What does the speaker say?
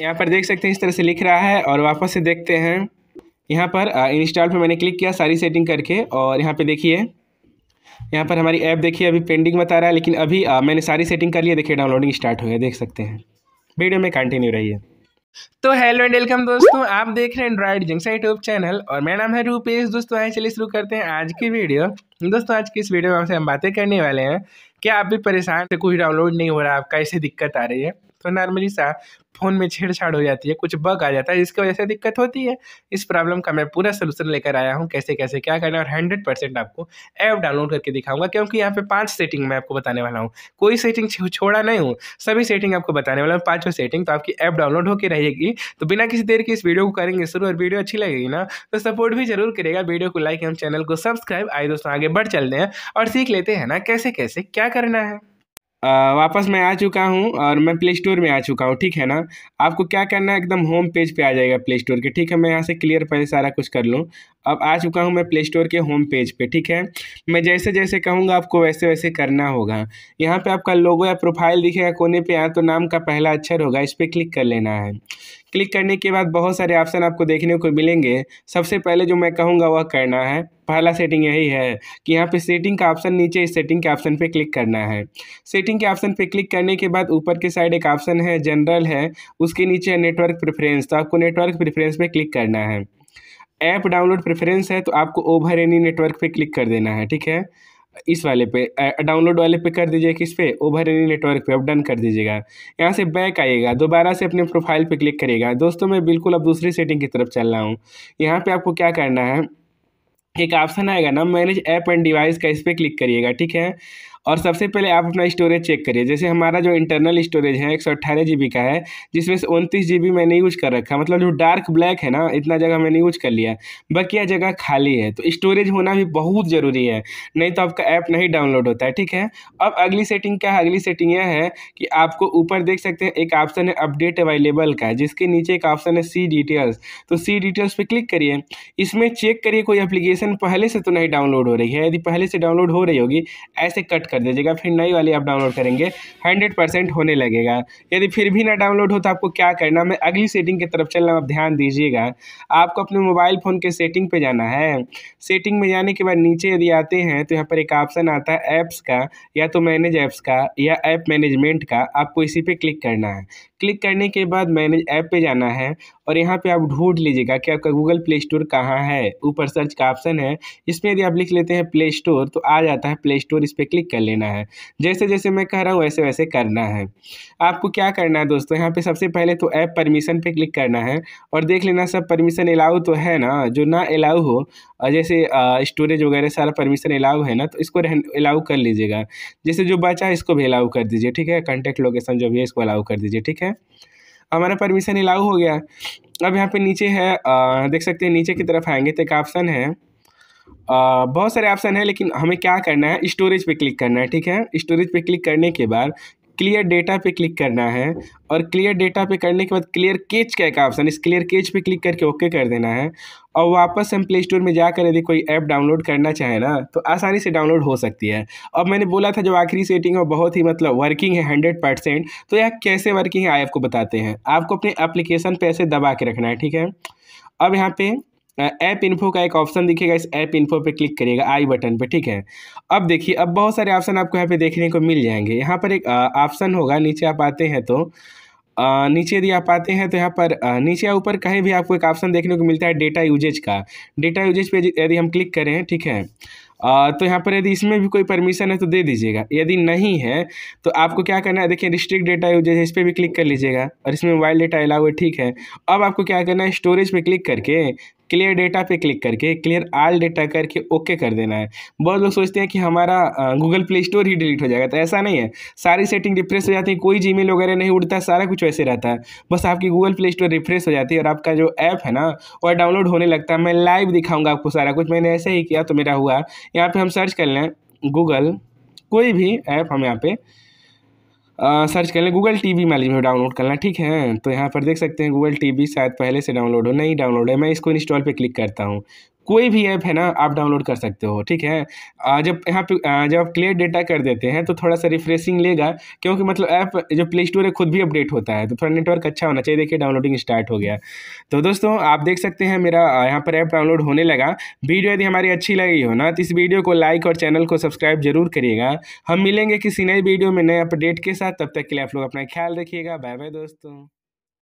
यहाँ पर देख सकते हैं इस तरह से लिख रहा है और वापस से देखते हैं यहाँ पर इंस्टॉल पर मैंने क्लिक किया सारी सेटिंग करके और यहाँ पर देखिए यहाँ पर हमारी ऐप देखिए अभी पेंडिंग बता रहा है लेकिन अभी आ, मैंने सारी सेटिंग कर लिया देखिए डाउनलोडिंग स्टार्ट हो गया देख सकते हैं वीडियो में कंटिन्यू रहिए तो हेलो एंड वेलकम दोस्तों आप देख रहे हैं एंड्रॉइड जंक्सा यूट्यूब चैनल और मेरा नाम है रूपेश दोस्तों आए चलिए शुरू करते हैं आज की वीडियो दोस्तों आज की इस वीडियो में आपसे हम बातें करने वाले हैं क्या आप भी परेशान से कुछ डाउनलोड नहीं हो रहा आपका ऐसे दिक्कत आ रही है तो नॉर्मली सा फ़ोन में छेड़छाड़ हो जाती है कुछ बग आ जाता है जिसकी वजह से दिक्कत होती है इस प्रॉब्लम का मैं पूरा सोल्यूशन लेकर आया हूँ कैसे कैसे क्या करना और हंड्रेड परसेंट आपको ऐप डाउनलोड करके दिखाऊंगा क्योंकि यहाँ पे पांच सेटिंग मैं आपको बताने वाला हूँ कोई सेटिंग छोड़ा नहीं हूँ सभी सेटिंग आपको बताने वाला हूँ पाँचों सेटिंग तो आपकी ऐप डाउनलोड होकर रहेगी तो बिना किसी देर के इस वीडियो को करेंगे शुरू और वीडियो अच्छी लगेगी ना तो सपोर्ट भी जरूर करेगा वीडियो को लाइक एवं चैनल को सब्सक्राइब आए दोस्तों आगे बढ़ चलते हैं और सीख लेते हैं ना कैसे कैसे क्या करना है वापस मैं आ चुका हूँ और मैं प्ले स्टोर में आ चुका हूँ ठीक है ना आपको क्या करना है एकदम होम पेज पे आ जाएगा प्ले स्टोर के ठीक है मैं यहाँ से क्लियर पहले सारा कुछ कर लूँ अब आ चुका हूँ मैं प्ले स्टोर के होम पेज पे ठीक है मैं जैसे जैसे कहूँगा आपको वैसे वैसे करना होगा यहाँ पे आपका लोगो या प्रोफाइल दिखेगा कोने पे यहाँ तो नाम का पहला अक्षर होगा इस पर क्लिक कर लेना है क्लिक करने के बाद बहुत सारे ऑप्शन आपको देखने को मिलेंगे सबसे पहले जो मैं कहूँगा वह करना है पहला सेटिंग यही है कि यहाँ पे सेटिंग का ऑप्शन नीचे इस सेटिंग के ऑप्शन पे क्लिक करना है सेटिंग के ऑप्शन पे क्लिक करने के बाद ऊपर के साइड एक ऑप्शन है जनरल है उसके नीचे नेटवर्क प्रेफरेंस तो आपको नेटवर्क प्रेफरेंस पे क्लिक करना है ऐप डाउनलोड प्रेफरेंस है तो आपको ओवर एनी नेटवर्क पे क्लिक कर देना है ठीक है इस वाले पे डाउनलोड वाले पे कर दीजिए किस पे ओवर एनी नेटवर्क पे अब डन कर दीजिएगा यहाँ से बैक आइएगा दोबारा से अपने प्रोफाइल पे क्लिक करिएगा दोस्तों मैं बिल्कुल अब दूसरी सेटिंग की तरफ चल रहा हूँ यहाँ पे आपको क्या करना है एक ऑप्शन आएगा ना मैनेज ऐप एंड डिवाइस का इस पर क्लिक करिएगा ठीक है और सबसे पहले आप अपना स्टोरेज चेक करिए जैसे हमारा जो इंटरनल स्टोरेज है एक सौ का है जिसमें से उनतीस जी मैंने यूज कर रखा मतलब जो डार्क ब्लैक है ना इतना जगह मैंने यूज कर लिया बाकी जगह खाली है तो स्टोरेज होना भी बहुत ज़रूरी है नहीं तो आपका ऐप नहीं डाउनलोड होता है ठीक है अब अगली सेटिंग क्या है अगली सेटिंग यह है कि आपको ऊपर देख सकते हैं एक ऑप्शन है अपडेट अवेलेबल का जिसके नीचे एक ऑप्शन है सी डिटेल्स तो सी डिटेल्स पर क्लिक करिए इसमें चेक करिए कोई अप्लीकेशन पहले से तो नहीं डाउनलोड हो रही है यदि पहले से डाउनलोड हो रही होगी ऐसे कट कर दीजिएगा फिर नई वाली आप डाउनलोड करेंगे हंड्रेड परसेंट होने लगेगा यदि फिर भी ना डाउनलोड हो तो आपको क्या करना मैं अगली सेटिंग की तरफ चल रहा आप ध्यान दीजिएगा आपको अपने मोबाइल फ़ोन के सेटिंग पर जाना है सेटिंग में जाने के बाद नीचे यदि आते हैं तो यहाँ पर एक ऑप्शन आता है ऐप्स का या तो मैनेज ऐप्स का या ऐप मैनेजमेंट का आपको इसी पर क्लिक करना है क्लिक करने के बाद मैनेज ऐप पे जाना है और यहाँ पे आप ढूंढ लीजिएगा कि आपका गूगल प्ले स्टोर कहाँ है ऊपर सर्च का ऑप्शन है इसमें यदि आप लिख लेते हैं प्ले स्टोर तो आ जाता है प्ले स्टोर इस पर क्लिक कर लेना है जैसे जैसे मैं कह रहा हूँ वैसे वैसे करना है आपको क्या करना है दोस्तों यहाँ पे सबसे पहले तो ऐप परमिशन पे क्लिक करना है और देख लेना सब परमिशन अलाउ तो है ना जो ना अलाउ हो और जैसे स्टोरेज वगैरह सारा परमिशन अलाउ है ना तो इसको अलाउ कर लीजिएगा जैसे जो बचा है इसको भी अलाउ कर दीजिए ठीक है कॉन्टैक्ट लोकेशन जो भी है इसको अलाउ कर दीजिए ठीक है हमारा परमिशन अलाउ हो गया अब यहाँ पे नीचे है आ, देख सकते हैं नीचे की तरफ आएंगे तो एक ऑप्शन है बहुत सारे ऑप्शन है लेकिन हमें क्या करना है स्टोरेज पे क्लिक करना है ठीक है स्टोरेज पे क्लिक करने के बाद क्लियर डेटा पे क्लिक करना है और क्लियर डेटा पे करने के बाद क्लियर केच का एक ऑप्शन इस क्लियर केच पे क्लिक करके ओके कर देना है और वापस हम प्ले स्टोर में जाकर यदि कोई ऐप डाउनलोड करना चाहे ना तो आसानी से डाउनलोड हो सकती है अब मैंने बोला था जो आखिरी सेटिंग है बहुत ही मतलब वर्किंग है हंड्रेड परसेंट तो यह कैसे वर्किंग है आई आपको बताते हैं आपको अपने एप्लीकेशन पर ऐसे दबा के रखना है ठीक है अब यहाँ पर ऐप इन्फो का एक ऑप्शन दिखेगा इस ऐप इन्फो पे क्लिक करिएगा आई बटन पे ठीक है अब देखिए अब बहुत सारे ऑप्शन आपको यहाँ पे देखने को मिल जाएंगे यहाँ पर एक ऑप्शन होगा नीचे आप आते हैं तो आ, नीचे यदि आप आते हैं तो यहाँ पर आ, नीचे या ऊपर कहीं भी आपको एक ऑप्शन देखने को मिलता है डेटा यूजेज का डेटा यूजेज पे यदि हम क्लिक करें ठीक है तो यहाँ पर यदि इसमें भी कोई परमिशन है तो दे दीजिएगा यदि नहीं है तो आपको क्या करना है देखिए रिस्ट्रिक्ट डेटा यूजेज है इस पर भी क्लिक कर लीजिएगा और इसमें मोबाइल डेटा अलाउ है ठीक है अब आपको क्या करना है स्टोरेज पर क्लिक करके क्लियर डेटा पे क्लिक करके क्लियर आल डेटा करके ओके कर देना है बहुत लोग सोचते हैं कि हमारा गूगल प्ले स्टोर ही डिलीट हो जाएगा तो ऐसा नहीं है सारी सेटिंग रिफ्रेश हो जाती है कोई जीमेल वगैरह नहीं उड़ता सारा कुछ वैसे रहता है बस आपकी गूगल प्ले स्टोर रिफ्रेश हो जाती है और आपका जो ऐप है ना वह डाउनलोड होने लगता है मैं लाइव दिखाऊंगा आपको सारा कुछ मैंने ऐसे ही किया तो मेरा हुआ यहाँ पे हम सर्च कर लें गूगल कोई भी ऐप हम यहाँ पे आ, सर्च कर लें गूगल टी वी मान लीजिए डाउनलोड करना ठीक है तो यहाँ पर देख सकते हैं गूगल टी वी शायद पहले से डाउनलोड हो नहीं डाउनलोड है मैं इसको इंस्टॉल पर क्लिक करता हूँ कोई भी ऐप है ना आप डाउनलोड कर सकते हो ठीक है जब यहाँ पे जब आप क्लियर डेटा कर देते हैं तो थोड़ा सा रिफ्रेशिंग लेगा क्योंकि मतलब ऐप जो प्ले स्टोर है खुद भी अपडेट होता है तो थोड़ा नेटवर्क अच्छा होना चाहिए देखिए डाउनलोडिंग स्टार्ट हो गया तो दोस्तों आप देख सकते हैं मेरा यहाँ पर ऐप डाउनलोड होने लगा वीडियो यदि हमारी अच्छी लगी हो ना तो इस वीडियो को लाइक और चैनल को सब्सक्राइब जरूर करिएगा हम मिलेंगे किसी नए वीडियो में नए अपडेट के साथ तब तक के लिए आप लोग अपना ख्याल रखिएगा बाय बाय दोस्तों